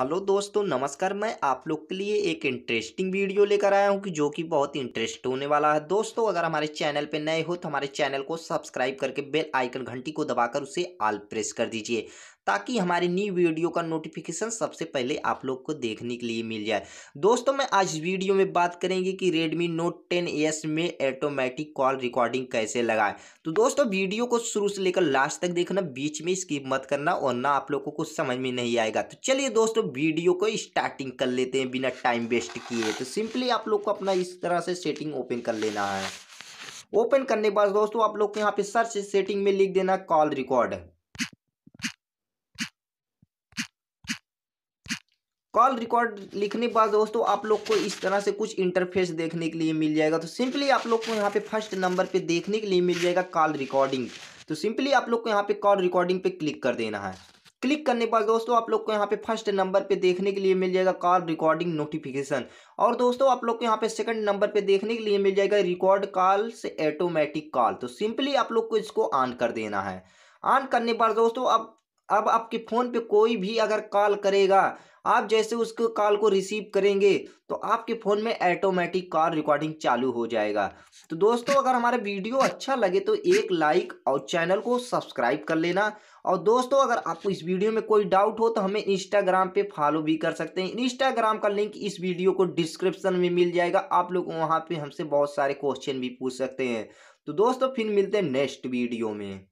hello दोस्तों नमस्कार मैं आप लोग के लिए एक इंटरेस्टिंग वीडियो लेकर आया हूं कि जो कि बहुत ही इंटरेस्ट होने वाला है दोस्तों अगर हमारे चैनल पर नए हो तो हमारे चैनल को सब्सक्राइब करके बेल आइकन घंटी को दबाकर उसे आल प्रेस कर दीजिए ताकि हमारी नई वीडियो का नोटिफिकेशन सबसे पहले आप लोग को देखने के लिए मिल जाए दोस्तों मैं आज वीडियो में बात करेंगे कि Redmi Note 10s में ऑटोमेटिक कॉल रिकॉर्डिंग कैसे लगाएं तो दोस्तों वीडियो को शुरू से लेकर लास्ट तक देखना बीच में स्किप मत करना और ना आप लोगों को कुछ समझ में नहीं आएगा तो चलिए दोस्तों वीडियो को स्टार्टिंग कर लेते हैं बिना टाइम वेस्ट किए तो सिंपली आप लोग को अपना इस तरह से सेटिंग ओपन कर लेना है ओपन करने के बाद दोस्तों आप लोग को यहाँ पे सर्च सेटिंग में लिख देना कॉल रिकॉर्ड कॉल रिकॉर्ड लिखने के बाद दोस्तों आप लोग को इस तरह से कुछ इंटरफेस देखने के लिए मिल जाएगा तो सिंपली आप लोग को यहाँ पे फर्स्ट नंबर पे देखने के लिए मिल जाएगा कॉल रिकॉर्डिंग तो सिंपली आप लोग को यहाँ पे कॉल रिकॉर्डिंग पे क्लिक कर देना है क्लिक करने के बाद दोस्तों आप लोग को यहाँ पे फर्स्ट नंबर पे देखने के लिए मिल जाएगा कॉल रिकॉर्डिंग नोटिफिकेशन और दोस्तों आप लोग को यहाँ पे सेकंड नंबर पे देखने के लिए मिल जाएगा रिकॉर्ड कॉल से ऑटोमेटिक कॉल तो सिंपली आप लोग को इसको ऑन कर देना है ऑन करने पर दोस्तों अब अब आपके फ़ोन पे कोई भी अगर कॉल करेगा आप जैसे उसको कॉल को रिसीव करेंगे तो आपके फ़ोन में ऑटोमेटिक कॉल रिकॉर्डिंग चालू हो जाएगा तो दोस्तों अगर हमारा वीडियो अच्छा लगे तो एक लाइक और चैनल को सब्सक्राइब कर लेना और दोस्तों अगर आपको इस वीडियो में कोई डाउट हो तो हमें इंस्टाग्राम पे फॉलो भी कर सकते हैं इंस्टाग्राम का लिंक इस वीडियो को डिस्क्रिप्शन में मिल जाएगा आप लोग वहाँ पर हमसे बहुत सारे क्वेश्चन भी पूछ सकते हैं तो दोस्तों फिर मिलते हैं नेक्स्ट वीडियो में